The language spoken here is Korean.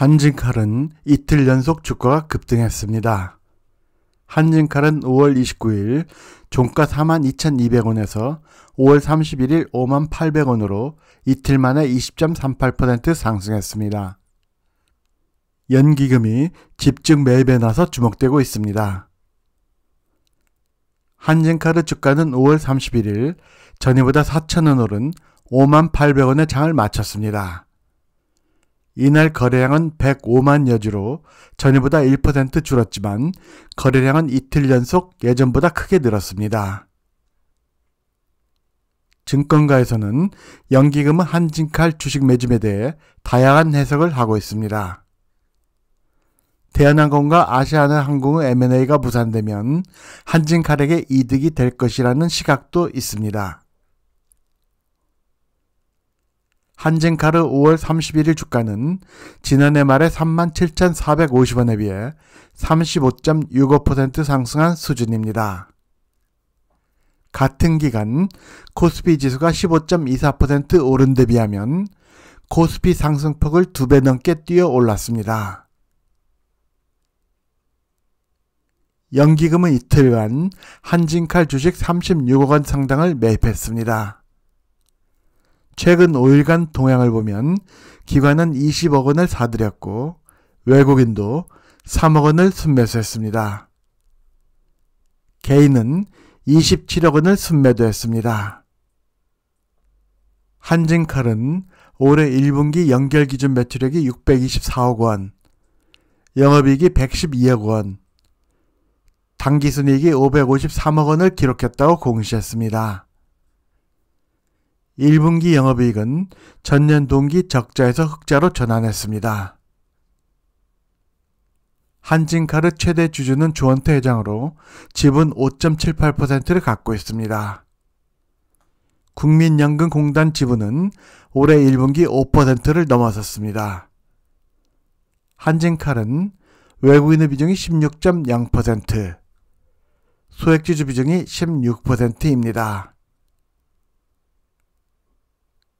한진칼은 이틀 연속 주가가 급등했습니다. 한진칼은 5월 29일 종가 42,200원에서 5월 31일 58,000원으로 이틀 만에 20.38% 상승했습니다. 연기금이 집중 매입에 나서 주목되고 있습니다. 한진칼의 주가는 5월 31일 전일보다 4,000원 오른 58,000원의 장을 마쳤습니다. 이날 거래량은 105만여 주로 전일보다 1% 줄었지만 거래량은 이틀 연속 예전보다 크게 늘었습니다. 증권가에서는 연기금은 한진칼 주식 매집에 대해 다양한 해석을 하고 있습니다. 대한항공과 아시아나항공의 M&A가 무산되면 한진칼에게 이득이 될 것이라는 시각도 있습니다. 한진카르 5월 31일 주가는 지난해 말에 37,450원에 비해 35.65% 상승한 수준입니다. 같은 기간 코스피 지수가 15.24% 오른 데 비하면 코스피 상승폭을 두 배 넘게 뛰어 올랐습니다. 연기금은 이틀간 한진칼 주식 36억 원 상당을 매입했습니다. 최근 5일간 동향을 보면 기관은 20억 원을 사들였고 외국인도 3억 원을 순매수했습니다. 개인은 27억 원을 순매도했습니다. 한진칼은 올해 1분기 연결 기준 매출액이 624억 원, 영업이익이 112억 원, 당기순이익이 553억 원을 기록했다고 공시했습니다. 1분기 영업이익은 전년 동기 적자에서 흑자로 전환했습니다. 한진카르 최대 주주는 조원태 회장으로 지분 5.78%를 갖고 있습니다. 국민연금공단 지분은 올해 1분기 5%를 넘어섰습니다. 한진칼은 외국인의 비중이 16.0%, 소액지주 비중이 16%입니다.